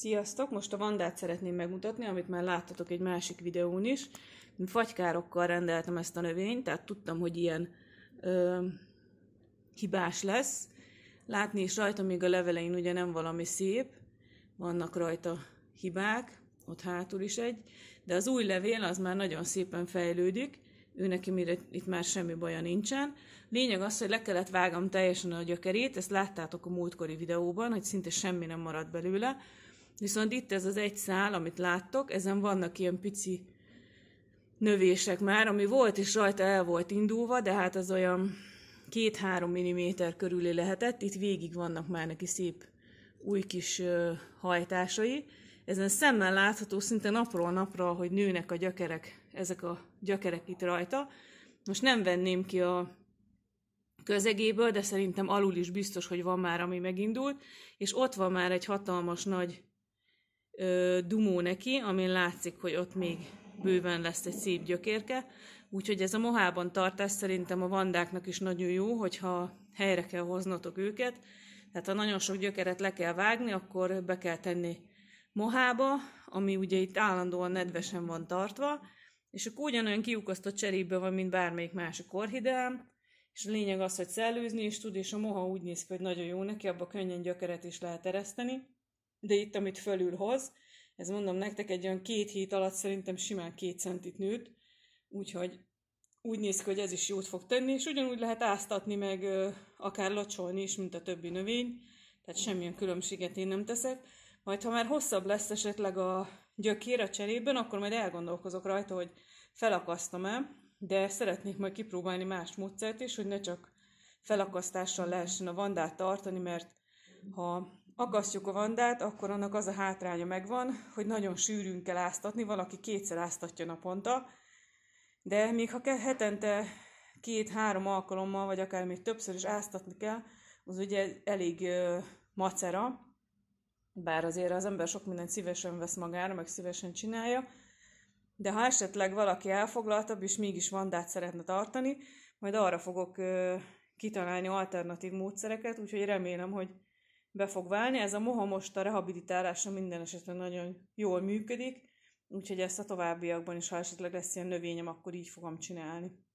Sziasztok! Most a vandát szeretném megmutatni, amit már láttatok egy másik videón is. Fagykárokkal rendeltem ezt a növényt, tehát tudtam, hogy ilyen ö, hibás lesz. Látni is rajta, még a levelein ugye nem valami szép, vannak rajta hibák, ott hátul is egy, de az új levél az már nagyon szépen fejlődik, ő neki mire itt már semmi baja nincsen. Lényeg az, hogy le kellett vágom teljesen a gyökerét, ezt láttátok a múltkori videóban, hogy szinte semmi nem maradt belőle, Viszont itt ez az egy szál, amit láttok, ezen vannak ilyen pici növések már, ami volt és rajta el volt indulva, de hát az olyan 2-3 mm körüli lehetett, itt végig vannak már neki szép új kis hajtásai. Ezen szemmel látható szinte napról napra, hogy nőnek a gyökerek, ezek a gyökerek itt rajta. Most nem venném ki a közegéből, de szerintem alul is biztos, hogy van már, ami megindult, és ott van már egy hatalmas nagy ö, dumó neki, amin látszik, hogy ott még bőven lesz egy szép gyökérke, úgyhogy ez a mohában tartás szerintem a vandáknak is nagyon jó, hogyha helyre kell hoznotok őket, tehát ha nagyon sok gyökeret le kell vágni, akkor be kell tenni mohába, ami ugye itt állandóan nedvesen van tartva, és akkor ugyanolyan kiukasztott cserébe van, mint bármelyik másik orhideám, és a lényeg az, hogy szellőzni is tud, és a moha úgy néz ki, hogy nagyon jó neki, abba könnyen gyökeret is lehet ereszteni de itt, amit hoz, ez mondom nektek, egy olyan két hét alatt szerintem simán két centit nőtt, úgyhogy úgy néz ki, hogy ez is jót fog tenni, és ugyanúgy lehet áztatni, meg ö, akár locsolni is, mint a többi növény, tehát semmilyen különbséget én nem teszek. Majd ha már hosszabb lesz esetleg a gyökér a cserében, akkor majd elgondolkozok rajta, hogy felakasztom-e, de szeretnék majd kipróbálni más módszert is, hogy ne csak felakasztással lehessen a vandát tartani, mert ha akasztjuk a vandát, akkor annak az a hátránya megvan, hogy nagyon sűrűn kell áztatni, valaki kétszer áztatja naponta, de még ha hetente két-három alkalommal, vagy akár még többször is áztatni kell, az ugye elég macera, bár azért az ember sok mindent szívesen vesz magára, meg szívesen csinálja, de ha esetleg valaki elfoglaltabb, és mégis vandát szeretne tartani, majd arra fogok kitalálni alternatív módszereket, úgyhogy remélem, hogy be fog válni. Ez a moha most a rehabilitálása minden esetben nagyon jól működik, úgyhogy ezt a továbbiakban is, ha esetleg lesz ilyen növényem, akkor így fogom csinálni.